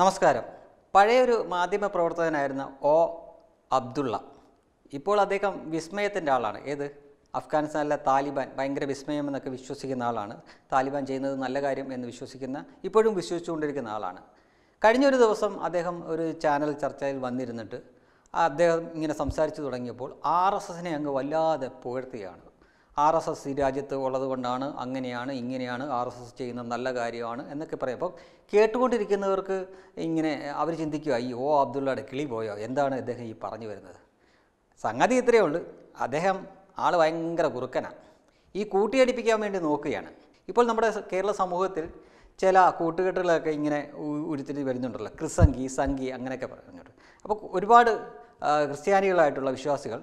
നമസ്കാരം പഴയൊരു മാധ്യമ പ്രവർത്തകനായിരുന്ന ഒ അബ്ദുള്ള ഇപ്പോൾ അദ്ദേഹം വിസ്മയത്തിൻ്റെ ആളാണ് ഏത് അഫ്ഗാനിസ്ഥാനിലെ താലിബാൻ ഭയങ്കര വിസ്മയം എന്നൊക്കെ വിശ്വസിക്കുന്ന ആളാണ് താലിബാൻ ചെയ്യുന്നത് നല്ല കാര്യം എന്ന് വിശ്വസിക്കുന്ന ഇപ്പോഴും വിശ്വസിച്ചുകൊണ്ടിരിക്കുന്ന ആളാണ് കഴിഞ്ഞൊരു ദിവസം അദ്ദേഹം ഒരു ചാനൽ ചർച്ചയിൽ വന്നിരുന്നിട്ട് അദ്ദേഹം ഇങ്ങനെ സംസാരിച്ചു തുടങ്ങിയപ്പോൾ ആർ എസ് എസിനെ അങ്ങ് വല്ലാതെ പുകഴ്ത്തുകയാണ് ആർ എസ് എസ് ഈ രാജ്യത്ത് ഉള്ളതുകൊണ്ടാണ് അങ്ങനെയാണ് ഇങ്ങനെയാണ് ആർ എസ് എസ് ചെയ്യുന്ന നല്ല കാര്യമാണ് എന്നൊക്കെ പറയുമ്പോൾ അപ്പോൾ കേട്ടുകൊണ്ടിരിക്കുന്നവർക്ക് ഇങ്ങനെ അവർ ചിന്തിക്കുക ഈ ഓ അബ്ദുള്ളയുടെ കിളി പോയോ എന്താണ് അദ്ദേഹം ഈ പറഞ്ഞു വരുന്നത് സംഗതി ഇത്രയേ ഉള്ളൂ അദ്ദേഹം ആൾ ഭയങ്കര കുറുക്കനാണ് ഈ കൂട്ടിയടിപ്പിക്കാൻ വേണ്ടി നോക്കുകയാണ് ഇപ്പോൾ നമ്മുടെ കേരള സമൂഹത്തിൽ ചില കൂട്ടുകെട്ടുകളൊക്കെ ഇങ്ങനെ ഉരുത്തിരി വരുന്നുണ്ടല്ലോ ക്രിസംഗി സംഗി അങ്ങനെയൊക്കെ പറഞ്ഞിട്ടുണ്ട് അപ്പോൾ ഒരുപാട് ക്രിസ്ത്യാനികളായിട്ടുള്ള വിശ്വാസികൾ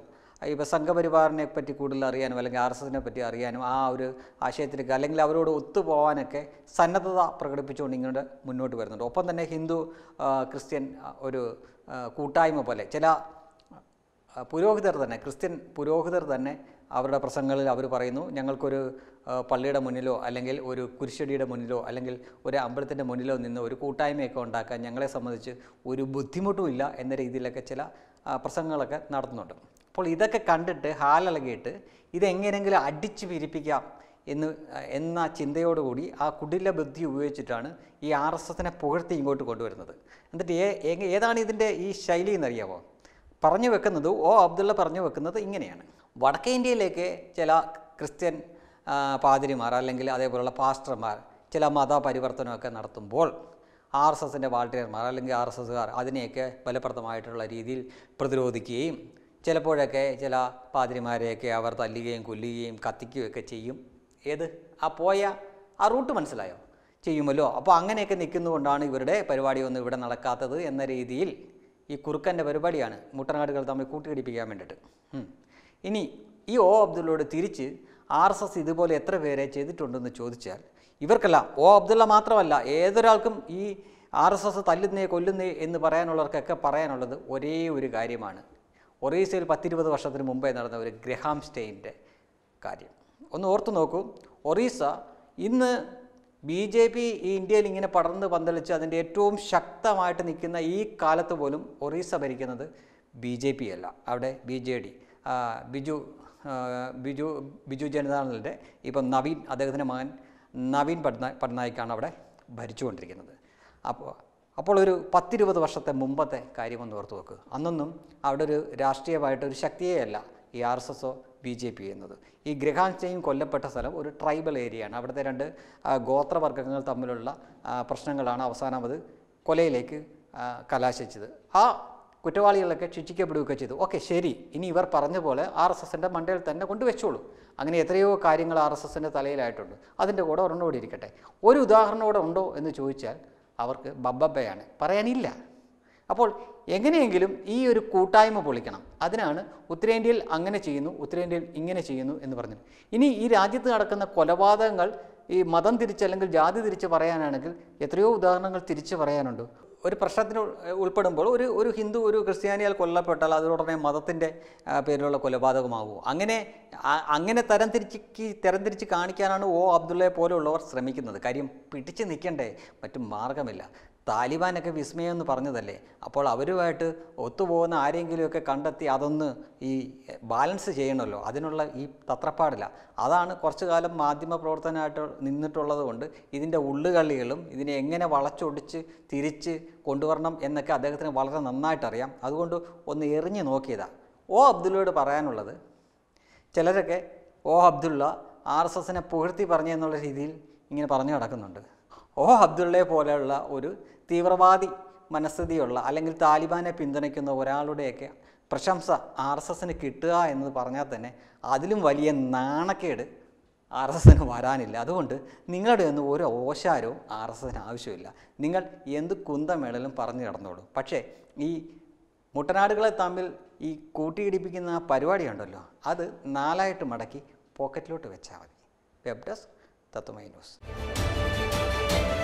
ഇപ്പോൾ സംഘപരിവാറിനെ പറ്റി കൂടുതൽ അറിയാനും അല്ലെങ്കിൽ ആർ എസ് എസിനെ പറ്റി അറിയാനും ആ ഒരു ആശയത്തിലേക്ക് അല്ലെങ്കിൽ അവരോട് ഒത്തുപോകാനൊക്കെ സന്നദ്ധത പ്രകടിപ്പിച്ചുകൊണ്ട് ഇങ്ങോട്ട് മുന്നോട്ട് വരുന്നുണ്ട് ഒപ്പം തന്നെ ഹിന്ദു ക്രിസ്ത്യൻ ഒരു കൂട്ടായ്മ പോലെ ചില പുരോഹിതർ തന്നെ ക്രിസ്ത്യൻ പുരോഹിതർ തന്നെ അവരുടെ പ്രസംഗങ്ങളിൽ അവർ പറയുന്നു ഞങ്ങൾക്കൊരു പള്ളിയുടെ മുന്നിലോ അല്ലെങ്കിൽ ഒരു കുരിശടിയുടെ മുന്നിലോ അല്ലെങ്കിൽ ഒരു അമ്പലത്തിൻ്റെ മുന്നിലോ നിന്ന് ഒരു കൂട്ടായ്മയൊക്കെ ഉണ്ടാക്കാൻ ഞങ്ങളെ സംബന്ധിച്ച് ഒരു ബുദ്ധിമുട്ടുമില്ല എന്ന രീതിയിലൊക്കെ ചില പ്രസംഗങ്ങളൊക്കെ നടത്തുന്നുണ്ട് അപ്പോൾ ഇതൊക്കെ കണ്ടിട്ട് ഹാലിളകിയിട്ട് ഇതെങ്ങനെയെങ്കിലും അടിച്ചു പിരിപ്പിക്കാം എന്ന് എന്ന ചിന്തയോടുകൂടി ആ കുടില ബുദ്ധി ഉപയോഗിച്ചിട്ടാണ് ഈ ആർ എസ് എസിനെ പുകഴ്ത്തി ഇങ്ങോട്ട് കൊണ്ടുവരുന്നത് എന്നിട്ട് ഏ ഏതാണ് ഇതിൻ്റെ ഈ ശൈലി എന്നറിയാമോ പറഞ്ഞു വെക്കുന്നത് ഓ അബ്ദുള്ള പറഞ്ഞു വെക്കുന്നത് ഇങ്ങനെയാണ് വടക്കേ ഇന്ത്യയിലേക്ക് ചില ക്രിസ്ത്യൻ പാതിരിമാർ അല്ലെങ്കിൽ അതേപോലുള്ള പാസ്റ്റർമാർ ചില മതപരിവർത്തനമൊക്കെ നടത്തുമ്പോൾ ആർ എസ് എസിൻ്റെ വാൾട്ടിയർമാർ അല്ലെങ്കിൽ ആർ എസ് എസുകാർ അതിനെയൊക്കെ ഫലപ്രദമായിട്ടുള്ള രീതിയിൽ പ്രതിരോധിക്കുകയും ചിലപ്പോഴൊക്കെ ചില പാതിരിമാരെയൊക്കെ അവർ തല്ലുകയും കൊല്ലുകയും കത്തിക്കുകയൊക്കെ ചെയ്യും ഏത് ആ പോയ ആ റൂട്ട് മനസ്സിലായോ ചെയ്യുമല്ലോ അപ്പോൾ അങ്ങനെയൊക്കെ നിൽക്കുന്നതുകൊണ്ടാണ് ഇവരുടെ പരിപാടി ഒന്നും ഇവിടെ നടക്കാത്തത് എന്ന രീതിയിൽ ഈ കുറുക്കൻ്റെ പരിപാടിയാണ് മുട്ടനാടുകൾ തമ്മിൽ കൂട്ടിയിടിപ്പിക്കാൻ വേണ്ടിയിട്ട് ഇനി ഈ ഒ അബ്ദുള്ളയോട് തിരിച്ച് ആർ എസ് എസ് ഇതുപോലെ എത്ര പേരെ ചെയ്തിട്ടുണ്ടെന്ന് ചോദിച്ചാൽ ഇവർക്കല്ല ഒ അബ്ദുള്ള മാത്രമല്ല ഏതൊരാൾക്കും ഈ ആർ എസ് എസ് തല്ലുന്നേ കൊല്ലുന്നേ എന്ന് പറയാനുള്ളവർക്കൊക്കെ പറയാനുള്ളത് ഒരേ ഒരു കാര്യമാണ് ഒറീസയിൽ പത്തിരുപത് വർഷത്തിന് മുമ്പേ നടന്ന ഒരു ഗ്രഹാം സ്റ്റേയിൻ്റെ കാര്യം ഒന്ന് ഓർത്തു നോക്കൂ ഒറീസ ഇന്ന് ബി ജെ പി ഈ ഇന്ത്യയിൽ ഇങ്ങനെ പടർന്ന് പന്തലിച്ച് അതിൻ്റെ ഏറ്റവും ശക്തമായിട്ട് നിൽക്കുന്ന ഈ കാലത്ത് പോലും ഒറീസ ഭരിക്കുന്നത് ബി ജെ പി അല്ല അവിടെ B J D Biju Biju Biju ജനതാദളിൻ്റെ ഇപ്പം നവീൻ അദ്ദേഹത്തിൻ്റെ മകൻ നവീൻ പട്നാ പട്നായിക്കാണ് അവിടെ ഭരിച്ചുകൊണ്ടിരിക്കുന്നത് അപ്പോൾ അപ്പോൾ ഒരു പത്തിരുപത് വർഷത്തെ മുമ്പത്തെ കാര്യമൊന്ന് ഓർത്തു വെക്കുക അന്നൊന്നും അവിടെ ഒരു രാഷ്ട്രീയമായിട്ട് ഒരു ശക്തിയെയല്ല ഈ ആർ എസ് എസോ ബി ജെ പി എന്നത് ഈ ഗ്രഹാംശയും കൊല്ലപ്പെട്ട സ്ഥലം ഒരു ട്രൈബൽ ഏരിയയാണ് അവിടുത്തെ രണ്ട് ഗോത്രവർഗ്ഗങ്ങൾ തമ്മിലുള്ള പ്രശ്നങ്ങളാണ് അവസാനം അത് കൊലയിലേക്ക് കലാശിച്ചത് ആ കുറ്റവാളികളൊക്കെ ശിക്ഷിക്കപ്പെടുകയൊക്കെ ചെയ്തു ഓക്കെ ശരി ഇനി ഇവർ പറഞ്ഞ പോലെ ആർ എസ് എസിൻ്റെ മണ്ടയിൽ തന്നെ കൊണ്ടുവച്ചോളൂ അങ്ങനെ എത്രയോ കാര്യങ്ങൾ ആർ എസ് എസിൻ്റെ തലയിലായിട്ടുണ്ട് അതിൻ്റെ കൂടെ ഒരെണ്ണം കൂടി ഇരിക്കട്ടെ ഒരു ഉദാഹരണം കൂടെ ഉണ്ടോ എന്ന് ചോദിച്ചാൽ അവർക്ക് ബബ്ബബയാണ് പറയാനില്ല അപ്പോൾ എങ്ങനെയെങ്കിലും ഈ ഒരു കൂട്ടായ്മ പൊളിക്കണം അതിനാണ് ഉത്തരേന്ത്യയിൽ അങ്ങനെ ചെയ്യുന്നു ഉത്തരേന്ത്യയിൽ ഇങ്ങനെ ചെയ്യുന്നു എന്ന് പറഞ്ഞു ഇനി ഈ രാജ്യത്ത് നടക്കുന്ന കൊലപാതകങ്ങൾ ഈ മതം തിരിച്ച് അല്ലെങ്കിൽ ജാതി തിരിച്ച് പറയാനാണെങ്കിൽ എത്രയോ ഉദാഹരണങ്ങൾ തിരിച്ചു പറയാനുണ്ട് ഒരു പ്രശ്നത്തിന് ഉൾപ്പെടുമ്പോൾ ഒരു ഒരു ഹിന്ദു ഒരു ക്രിസ്ത്യാനിയാൽ കൊല്ലപ്പെട്ടാൽ അതിലുടനെ മതത്തിൻ്റെ പേരിലുള്ള കൊലപാതകമാകുമോ അങ്ങനെ അങ്ങനെ തരംതിരിച്ച് തരംതിരിച്ച് കാണിക്കാനാണ് ഓ അബ്ദുള്ളയെ പോലെയുള്ളവർ ശ്രമിക്കുന്നത് കാര്യം പിടിച്ചു നിൽക്കേണ്ടേ മറ്റു മാർഗമില്ല താലിബാനൊക്കെ വിസ്മയം എന്ന് പറഞ്ഞതല്ലേ അപ്പോൾ അവരുമായിട്ട് ഒത്തുപോകുന്ന ആരെങ്കിലുമൊക്കെ കണ്ടെത്തി അതൊന്ന് ഈ ബാലൻസ് ചെയ്യണമല്ലോ അതിനുള്ള ഈ തത്രപ്പാടില്ല അതാണ് കുറച്ചു കാലം മാധ്യമ പ്രവർത്തനമായിട്ട് നിന്നിട്ടുള്ളത് കൊണ്ട് ഇതിൻ്റെ ഉള്ളുകളികളും ഇതിനെ എങ്ങനെ വളച്ചൊടിച്ച് തിരിച്ച് കൊണ്ടുവരണം എന്നൊക്കെ അദ്ദേഹത്തിന് വളരെ നന്നായിട്ടറിയാം അതുകൊണ്ട് ഒന്ന് എറിഞ്ഞു നോക്കിയതാണ് ഓ അബ്ദുള്ളയോട് പറയാനുള്ളത് ചിലരൊക്കെ ഓ അബ്ദുള്ള ആർ എസ് എസിനെ പുകഴ്ത്തി പറഞ്ഞു എന്നുള്ള രീതിയിൽ ഇങ്ങനെ പറഞ്ഞു നടക്കുന്നുണ്ട് ഓ അബ്ദുള്ളയെ പോലെയുള്ള ഒരു തീവ്രവാദി മനസ്ഥിതിയുള്ള അല്ലെങ്കിൽ താലിബാനെ പിന്തുണയ്ക്കുന്ന ഒരാളുടെയൊക്കെ പ്രശംസ ആർ എസ് എസിന് കിട്ടുക എന്ന് പറഞ്ഞാൽ തന്നെ അതിലും വലിയ നാണക്കേട് ആർ എസ് എസിന് വരാനില്ല അതുകൊണ്ട് നിങ്ങളുടെ ഒന്നും ഒരു ഓശാരവും ആർ എസ് എസിന് ആവശ്യമില്ല നിങ്ങൾ എന്ത് കുന്തമേളലും പറഞ്ഞു കിടന്നോളൂ പക്ഷേ ഈ മുട്ടനാടുകളെ തമ്മിൽ ഈ കൂട്ടിയിടിപ്പിക്കുന്ന പരിപാടിയുണ്ടല്ലോ അത് നാലായിട്ട് മടക്കി പോക്കറ്റിലോട്ട് വെച്ചാൽ മതി വെബ് ഡെസ്ക് തത്വമൈ ന്യൂസ്